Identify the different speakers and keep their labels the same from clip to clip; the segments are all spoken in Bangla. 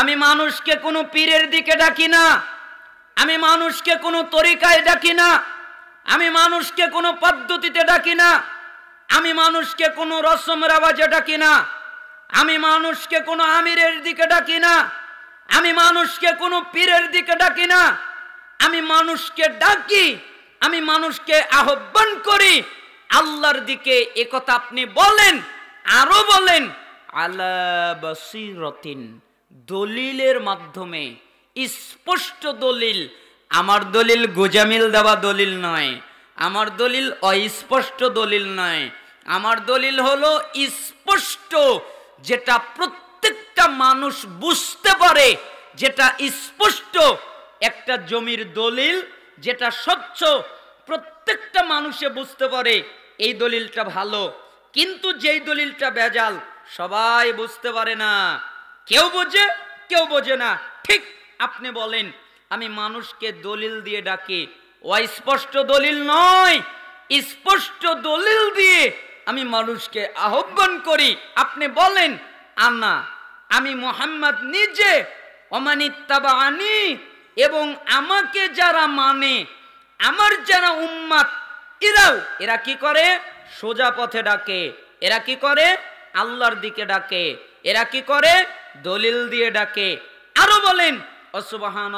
Speaker 1: আমি মানুষকে কোনো পীরের দিকে ডাকি না আমি মানুষকে কোনো তরিকায় ডাকি না আমি মানুষকে কোনো পদ্ধতিতে ডাকি না আমি মানুষকে কোনো রসম রাবাজে ডাকি না আমি মানুষকে কোনো আমিরের দিকে ডাকি না আমি মানুষকে কোনো পীরের দিকে ডাকি না আমি মানুষকে ডাকি আমি মানুষকে আহ্বান করি আল্লাহর দিকে একথা আপনি বলেন আরো বলেন আলা বসিরতিন দলিলের মাধ্যমে স্পষ্ট দলিল আমার দলিল গোজামিল দেওয়া দলিল নয় আমার দলিল অস্পষ্ট দলিল নয় আমার দলিল হলো স্পষ্ট যেটা প্রত্যেকটা মানুষ বুঝতে পারে যেটা স্পষ্ট একটা জমির দলিল যেটা স্বচ্ছ প্রত্যেকটা মানুষে বুঝতে পারে এই দলিলটা ভালো কিন্তু যেই দলিলটা বেজাল সবাই বুঝতে পারে না কেউ বোঝে কেউ বোঝে না ঠিক আপনি বলেন আমি মানুষকে দলিল দিয়ে ডাকি স্পষ্ট দলিল নয় স্পষ্ট দলিল দিয়ে আমি মানুষকে আহ্বান করি আপনি বলেন আনা আমি মোহাম্মদ নিজে অমানিত্তাবা আনি এবং আমাকে যারা মানে আমার যারা উম্মাদ এরাও এরা কি করে সোজা পথে ডাকে এরা কি করে আল্লাহর দিকে ডাকে এরা কি করে দলিল দিয়ে ডাকে আরো বলেন অসুবাহান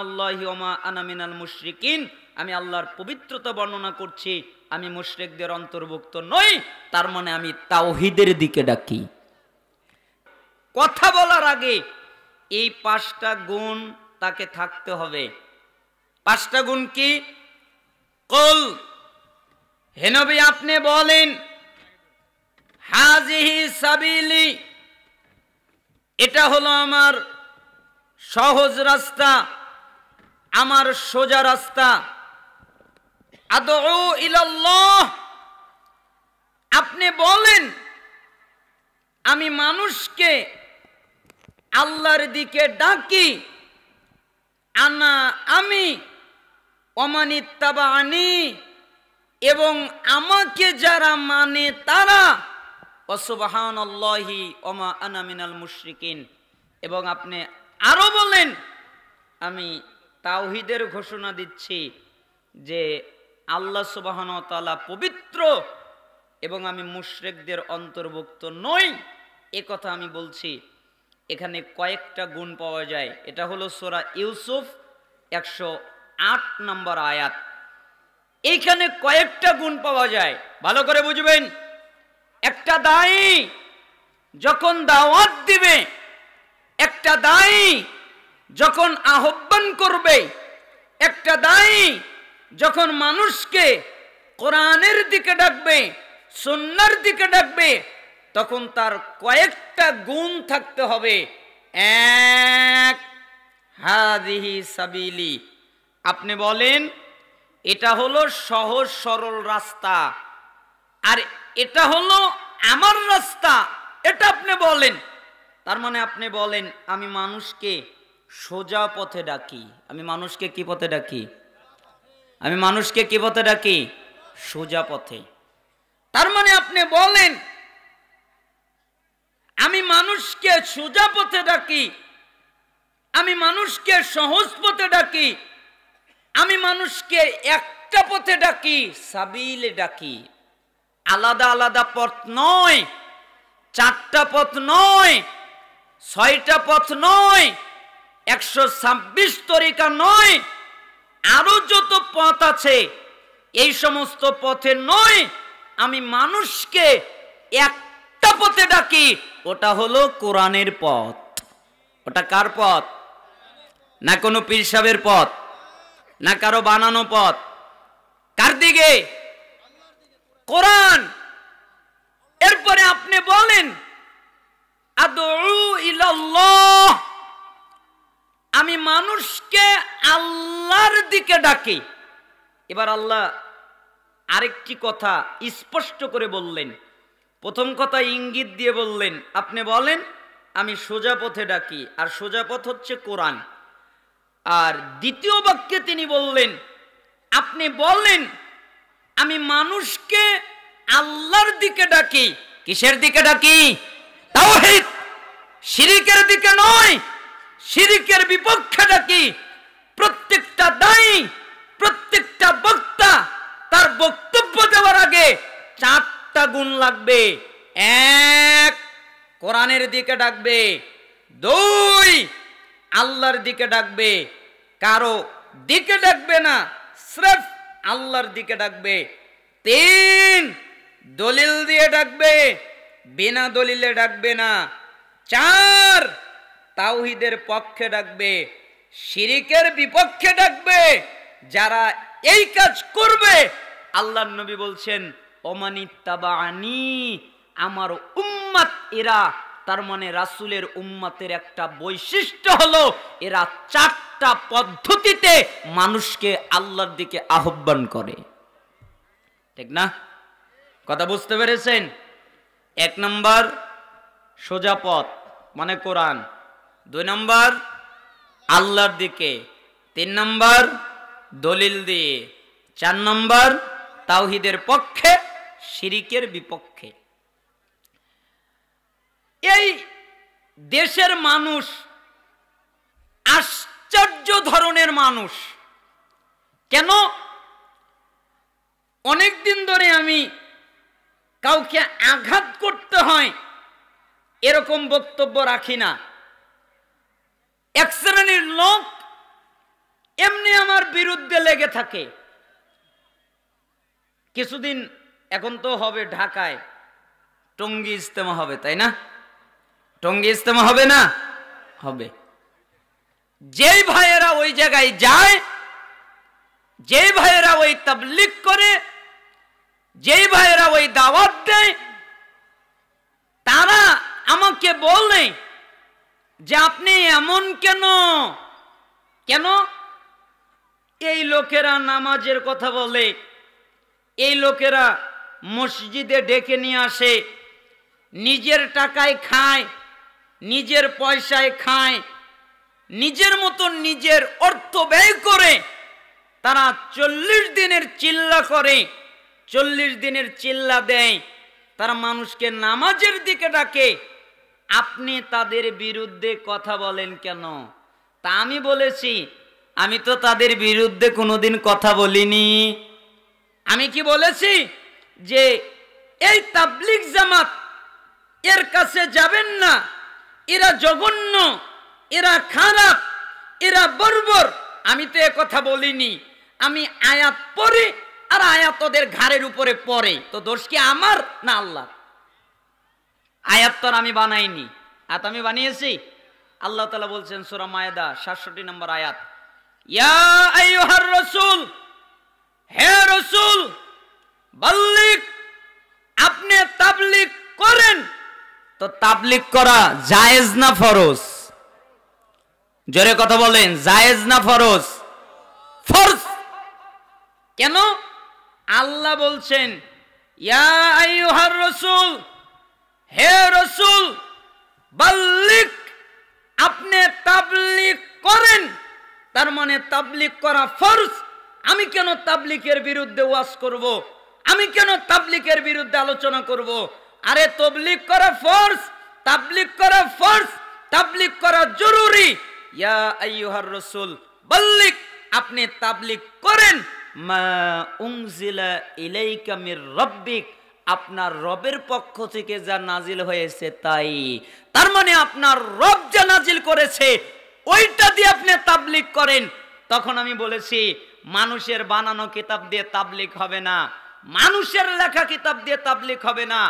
Speaker 1: আনামিনাল মুশরিকিন আমি আল্লাহর পবিত্রতা বর্ণনা করছি আমি মুশরিকদের অন্তর্ভুক্ত নই তার মানে আমি তাওহিদের দিকে ডাকি কথা বলার আগে এই পাঁচটা গুণ তাকে থাকতে হবে পাঁচটা গুণ কি কল হেনবি আপনি বলেন হাজিহি সাবিলি এটা হলো আমার সহজ রাস্তা আমার সোজা রাস্তা আদৌ ইলাল্লাহ আপনি বলেন আমি মানুষকে আল্লাহর দিকে ডাকি আনা আমি অমানিত্তাবা আনি এবং আমাকে যারা মানে তারা ওসুবাহান আল্লাহি ওমা আনামিনাল মুশরিকিন এবং আপনি আরও বলেন আমি তাওহিদের ঘোষণা দিচ্ছি যে আল্লাহ সুবাহন তালা পবিত্র এবং আমি মুশরেকদের অন্তর্ভুক্ত নই এ কথা আমি বলছি এখানে কয়েকটা গুণ পাওয়া যায় এটা হলো সোরা ইউসুফ একশো আট নম্বর আয়াত এইখানে কয়েকটা গুণ পাওয়া যায় ভালো করে বুঝবেন একটা দায়ী যখন দাওয়াত দিবে একটা দায়ী যখন আহ্বান করবে একটা দায়ী যখন মানুষকে কোরআনের দিকে ডাকবে সন্ন্যার দিকে ডাকবে তখন তার কয়েকটা গুণ থাকতে হবে এক হাদিহি সাবিলি আপনি বলেন এটা হলো সহজ সরল রাস্তা আর এটা হলো আমার রাস্তা এটা আপনি বলেন তার মানে আপনি বলেন আমি মানুষকে সোজা পথে ডাকি আমি মানুষকে কি পথে ডাকি আমি মানুষকে কি পথে ডাকি সোজা পথে তার মানে আপনি বলেন আমি মানুষকে সোজা পথে ডাকি আমি মানুষকে সহজ পথে ডাকি আমি মানুষকে একটা পথে ডাকি সাবিলে ডাকি আলাদা আলাদা পথ নয় চারটা পথ নয় ছয়টা পথ নয় একশো ছাব্বিশ তরিকা নয় আরো যত পথ আছে এই সমস্ত পথে নয় আমি মানুষকে একটা পথে ডাকি ওটা হলো কোরআনের পথ ওটা কার পথ না কোনো পীর পথ না কারো বানানো পথ কার দিকে কোরআন এরপরে আপনি বলেন আমি মানুষকে আল্লাহর দিকে ডাকি এবার আল্লাহ আরেকটি কথা স্পষ্ট করে বললেন প্রথম কথা ইঙ্গিত দিয়ে বললেন আপনি বলেন আমি সোজা পথে ডাকি আর সোজা পথ হচ্ছে কোরআন আর দ্বিতীয় বাক্যে তিনি বললেন আপনি বললেন আমি মানুষকে আল্লাহর দিকে ডাকি কিসের দিকে ডাকি তাওহিদ শিরিকের দিকে নয় শিরিকের বিপক্ষে ডাকি প্রত্যেকটা দায়ী প্রত্যেকটা বক্তা তার বক্তব্য দেওয়ার আগে চারটা গুণ লাগবে এক কোরআনের দিকে ডাকবে দুই আল্লাহর দিকে ডাকবে কারো দিকে ডাকবে না স্রেফ আল্লাহর দিকে ডাকবে তিন দলিল দিয়ে ডাকবে বিনা দলিলে ডাকবে না চার তাওহিদের পক্ষে ডাকবে শিরিকের বিপক্ষে ডাকবে যারা এই কাজ করবে আল্লাহ নবী বলছেন ওমানি আমার উম্মাত এরা তার মানে রাসুলের উম্মাতের একটা বৈশিষ্ট্য হলো এরা চারটা সাতটা পদ্ধতিতে মানুষকে আল্লাহর দিকে আহ্বান করে ঠিক না কথা বুঝতে পেরেছেন এক নম্বর সোজা পথ মানে কোরআন দুই নম্বর আল্লাহর দিকে তিন নম্বর দলিল দিয়ে চার নম্বর তাওহিদের পক্ষে শিরিকের বিপক্ষে এই দেশের মানুষ আস আশ্চর্য ধরনের মানুষ কেন অনেকদিন ধরে আমি কাউকে আঘাত করতে হয় এরকম বক্তব্য রাখি না এক শ্রেণীর লোক এমনি আমার বিরুদ্ধে লেগে থাকে কিছুদিন এখন তো হবে ঢাকায় টঙ্গি ইজতেমা হবে তাই না টঙ্গি ইজতেমা হবে না হবে যেই ভাইয়েরা ওই জায়গায় যায় যেই ভাইয়েরা ওই তাবলিক করে যেই ভাইয়েরা ওই দাওয়াত দেয় তারা আমাকে বলে যে আপনি এমন কেন কেন এই লোকেরা নামাজের কথা বলে এই লোকেরা মসজিদে ডেকে নিয়ে আসে নিজের টাকায় খায় নিজের পয়সায় খায় নিজের মতো নিজের অর্থ ব্যয় করে তারা চল্লিশ দিনের চিল্লা করে চল্লিশ দিনের চিল্লা দেয় তারা মানুষকে নামাজের দিকে ডাকে আপনি তাদের বিরুদ্ধে কথা বলেন কেন তা আমি বলেছি আমি তো তাদের বিরুদ্ধে কোনোদিন কথা বলিনি আমি কি বলেছি যে এই তাবলিক জামাত এর কাছে যাবেন না এরা জঘন্য এরা খারাপ এরা বর্বর আমি তো কথা বলিনি আমি আয়াত পরে আর আয়াত ওদের ঘাড়ের উপরে পরে তো দোষ কি আমার না আল্লাহ আয়াত আমি বানাইনি আত আমি বানিয়েছি আল্লাহ তালা বলছেন সুরা মায়দা সাতষট্টি নম্বর আয়াত ইয়া রসুল হে রসুল বাল্লিক আপনি তাবলিক করেন তো তাবলিক করা জায়েজ না ফরজ জোরে কথা বলেন জায়েজ না ফরজ ফরজ কেন আল্লাহ বলছেন রাসূল হে রসুল বাল্লিক আপনি তাবলীগ করেন তার মানে তাবলিক করা ফরজ আমি কেন তাবলীগের বিরুদ্ধে ওয়াজ করব। আমি কেন তাবলীগের বিরুদ্ধে আলোচনা করব। আরে তবলিক করা ফরজ তাবলীগ করা ফরজ তাবলীগ করা জরুরি ইয়া আইয়ুহার রসুল বল্লিক আপনি তাবলিক করেন মা উংজিলা ইলাইকা মির রব্বিক আপনার রবের পক্ষ থেকে যা নাজিল হয়েছে তাই তার মানে আপনার রব যা নাজিল করেছে ওইটা দিয়ে আপনি তাবলিক করেন তখন আমি বলেছি মানুষের বানানো কিতাব দিয়ে তাবলিক হবে না মানুষের লেখা কিতাব দিয়ে তাবলিক হবে না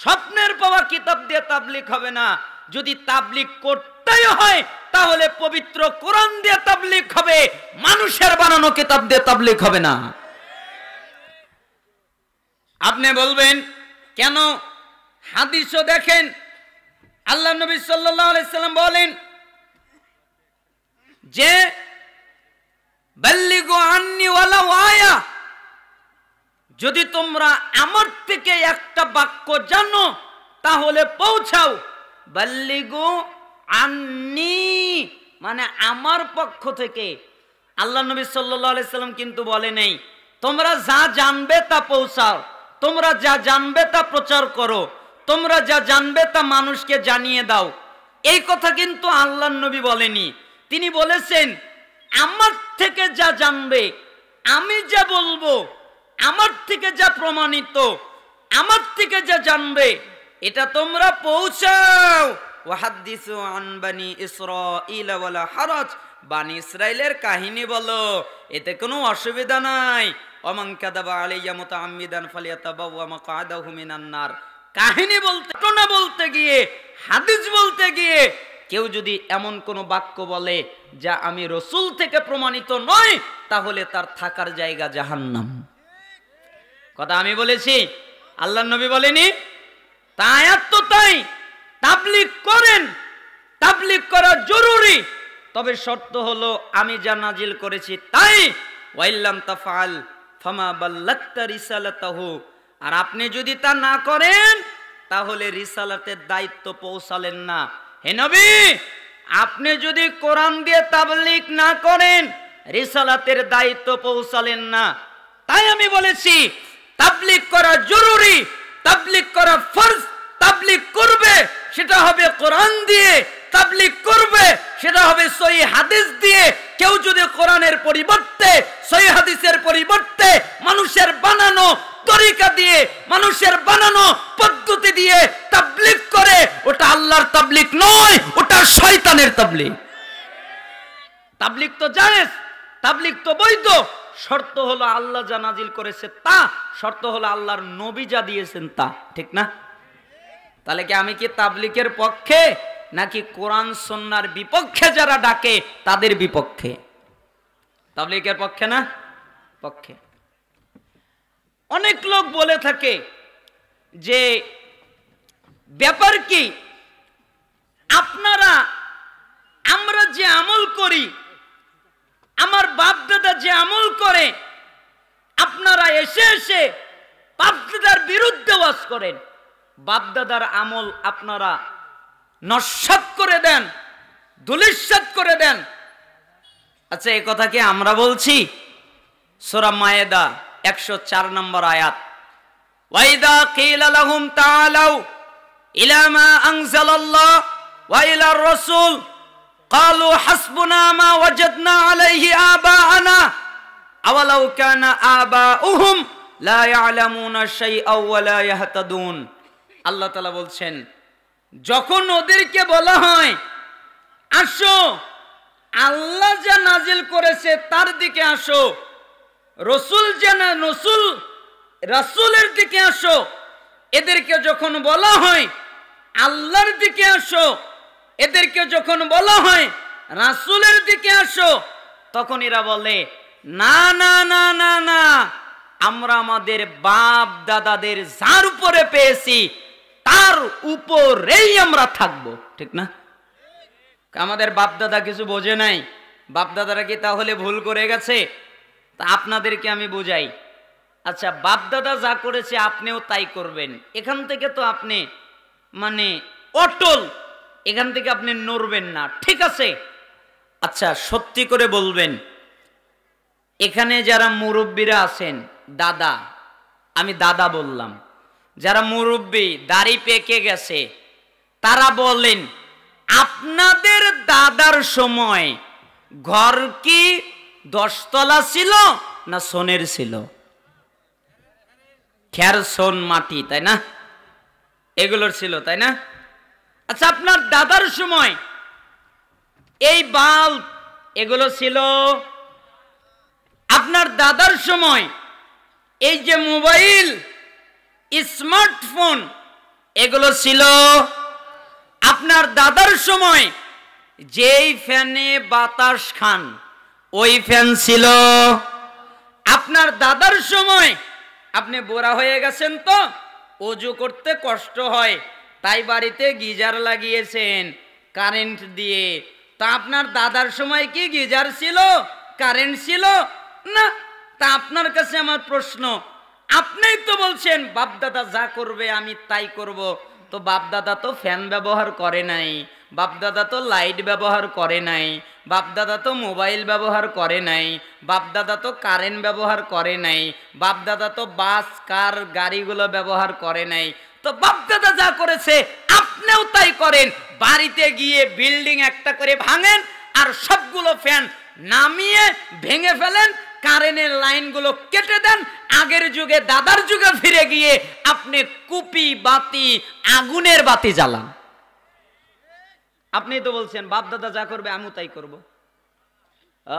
Speaker 1: স্বপ্নের পাওয়া কিতাব দিয়ে তাবলিক হবে না যদি তাবলিক করতে সত্যিও হয় তাহলে পবিত্র কোরআন দিয়ে তাবলিক হবে মানুষের বানানো কিতাব দিয়ে তাবলিক হবে না আপনি বলবেন কেন হাদিসও দেখেন আল্লাহ নবী সাল্লাম বলেন যে যদি তোমরা আমার থেকে একটা বাক্য জানো তাহলে পৌঁছাও বাল্লিগো আন্নি মানে আমার পক্ষ থেকে আল্লাহ নবী সাল্লাহ সাল্লাম কিন্তু বলে নেই তোমরা যা জানবে তা পৌঁছাও তোমরা যা জানবে তা প্রচার করো তোমরা যা জানবে তা মানুষকে জানিয়ে দাও এই কথা কিন্তু আল্লাহ নবী বলেনি তিনি বলেছেন আমার থেকে যা জানবে আমি যা বলবো আমার থেকে যা প্রমাণিত আমার থেকে যা জানবে এটা তোমরা পৌঁছাও ওয়াহাদ্দিসু আনবানি ইসরাইল ওয়ালা হারাজ বানি ইসরাইলের কাহিনী বলো এতে কোনো অসুবিধা নাই অমান কাদাবা আলাইয়া মুতাআম্মিদান ফালিয়াতাবাওয়া মাকআদাহু মিনান নার কাহিনী বলতে ঘটনা বলতে গিয়ে হাদিস বলতে গিয়ে কেউ যদি এমন কোনো বাক্য বলে যা আমি রসুল থেকে প্রমাণিত নই তাহলে তার থাকার জায়গা জাহান্নাম কথা আমি বলেছি আল্লাহ নবী বলেনি তা আয়াত তো তাই তাবলিক করেন তাবলিক করা জরুরি তবে শর্ত হলো আমি যা নাজিল করেছি তাই ওয়াইল্লাম তাফাল ফামা বাল্লাক্তা রিসালাতাহু আর আপনি যদি তা না করেন তাহলে রিসালাতের দায়িত্ব পৌঁছালেন না হে নবী আপনি যদি কোরআন দিয়ে তাবলিক না করেন রিসালাতের দায়িত্ব পৌঁছালেন না তাই আমি বলেছি তাবলিক করা জরুরি তাবলিক করা ফরজ তাবলিক করবে সেটা হবে কোরআন দিয়ে তাবলিক করবে সেটা হবে সহি হাদিস দিয়ে কেউ যদি কোরআনের পরিবর্তে সহি হাদিসের পরিবর্তে মানুষের বানানো তরিকা দিয়ে মানুষের বানানো পদ্ধতি দিয়ে তাবলিক করে ওটা আল্লাহর তাবলিক নয় ওটা শয়তানের তাবলিক তাবলিক তো জায়েজ তাবলিক তো বৈধ শর্ত হলো আল্লাহ যা নাজিল করেছে তা শর্ত হলো আল্লাহর নবী যা দিয়েছেন তা ঠিক না তাহলে কি আমি কি তাবলিকের পক্ষে নাকি কোরআন সন্ন্যার বিপক্ষে যারা ডাকে তাদের বিপক্ষে তাবলিকের পক্ষে না পক্ষে অনেক লোক বলে থাকে যে ব্যাপার কি আপনারা আমরা যে আমল করি আমার বাপ দাদা যে আমল করে আপনারা এসে এসে বাপ দাদার বিরুদ্ধে ওয়াজ করেন বাপদাদার আমল আপনারা নস্বাত করে দেন দুলিশ্বাত করে দেন আচ্ছা এ কথা কি আমরা বলছি সোরা মায়েদা একশো চার নম্বর আয়াত ওয়াইদা কিলা লাহুম তাআলাউ ইলা মা আনজালাল্লাহ ওয়া ইলা রাসূল قالوا حسبنا ما وجدنا عليه آباءنا أولو كان লা ইয়ালামুনা শাইআ ওয়া লা ইহতাদুন আল্লাহ তালা বলছেন যখন ওদেরকে বলা হয় আসো আল্লাহ যা নাজিল করেছে তার দিকে আসো রসুল যা না রসুল রাসুলের দিকে আসো এদেরকে যখন বলা হয় আল্লাহর দিকে আসো এদেরকে যখন বলা হয় রাসুলের দিকে আসো তখন এরা বলে না না না না না আমরা আমাদের বাপ দাদাদের যার উপরে পেয়েছি তার উপরেই আমরা থাকব ঠিক না আমাদের বাপদাদা কিছু বোঝে নাই বাপদাদারা কি তাহলে ভুল করে গেছে তা আপনাদেরকে আমি বোঝাই আচ্ছা বাপদাদা যা করেছে আপনিও তাই করবেন এখান থেকে তো আপনি মানে অটল এখান থেকে আপনি নড়বেন না ঠিক আছে আচ্ছা সত্যি করে বলবেন এখানে যারা মুরব্বীরা আছেন দাদা আমি দাদা বললাম যারা মুরব্বী দাড়ি পেকে গেছে তারা বলেন আপনাদের দাদার সময় ঘর কি দশতলা ছিল না সোনের ছিল খ্যার সোন মাটি তাই না এগুলোর ছিল তাই না আচ্ছা আপনার দাদার সময় এই বাল এগুলো ছিল আপনার দাদার সময় এই যে মোবাইল স্মার্টফোন এগুলো ছিল আপনার দাদার সময় যেই ফ্যানে বাতাস খান ওই ফ্যান ছিল আপনার দাদার সময় আপনি বোরা হয়ে গেছেন তো অজু করতে কষ্ট হয় তাই বাড়িতে গিজার লাগিয়েছেন কারেন্ট দিয়ে তা আপনার দাদার সময় কি গিজার ছিল কারেন্ট ছিল না তা আপনার কাছে আমার প্রশ্ন আপনি তো বলছেন বাপদাদা যা করবে আমি তাই করব তো বাপদাদা তো ফ্যান ব্যবহার করে নাই বাপদাদা তো লাইট ব্যবহার করে নাই বাপদাদা তো মোবাইল ব্যবহার করে নাই বাপদাদা তো কারেন্ট ব্যবহার করে নাই বাপদাদা তো বাস কার গাড়িগুলো ব্যবহার করে নাই তো বাপদাদা যা করেছে আপনিও তাই করেন বাড়িতে গিয়ে বিল্ডিং একটা করে ভাঙেন আর সবগুলো ফ্যান নামিয়ে ভেঙে ফেলেন কারেন্টের লাইনগুলো কেটে দেন আগের যুগে দাদার যুগে ফিরে গিয়ে আপনি কুপি বাতি আগুনের বাতি জ্বালান আপনি তো বলছেন বাপ দাদা যা করবে আমি তাই করব ও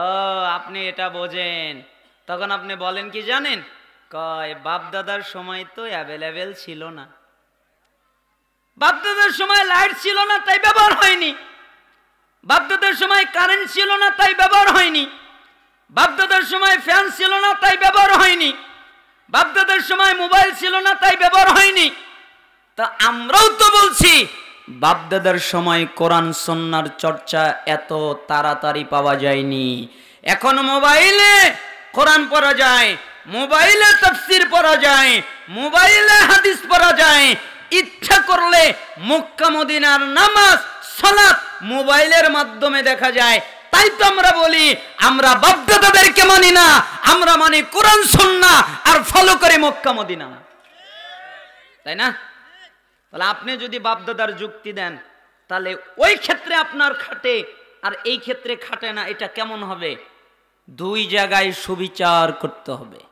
Speaker 1: আপনি এটা বোঝেন তখন আপনি বলেন কি জানেন কয় বাপ দাদার সময় তো অ্যাভেলেবেল ছিল না বাপদাদার সময় লাইট ছিল না তাই ব্যবহার হয়নি বাপদাদার সময় কারেন্ট ছিল না তাই ব্যবহার হয়নি বাপদাদার সময় ফ্যান ছিল না তাই ব্যবহার হয়নি বাপদাদার সময় মোবাইল ছিল না তাই ব্যবহার হয়নি তা আমরাও তো বলছি বাপদাদার সময় কোরআন সন্ন্যার চর্চা এত তাড়াতাড়ি পাওয়া যায়নি এখন মোবাইলে কোরআন পড়া যায় মোবাইলে তফসির পড়া যায় মোবাইলে হাদিস পড়া যায় ইচ্ছা করলে মক্কা মদিনার নামাজ সালাত মোবাইলের মাধ্যমে দেখা যায় তাই তো আমরা বলি আমরা বাপদাদাদেরকে মানি না আমরা মানি কোরআন সন্না আর ফলো করে মক্কা মদিনা তাই না তাহলে আপনি যদি বাপদাদার যুক্তি দেন তাহলে ওই ক্ষেত্রে আপনার খাটে আর এই ক্ষেত্রে খাটে না এটা কেমন হবে দুই জায়গায় সুবিচার করতে হবে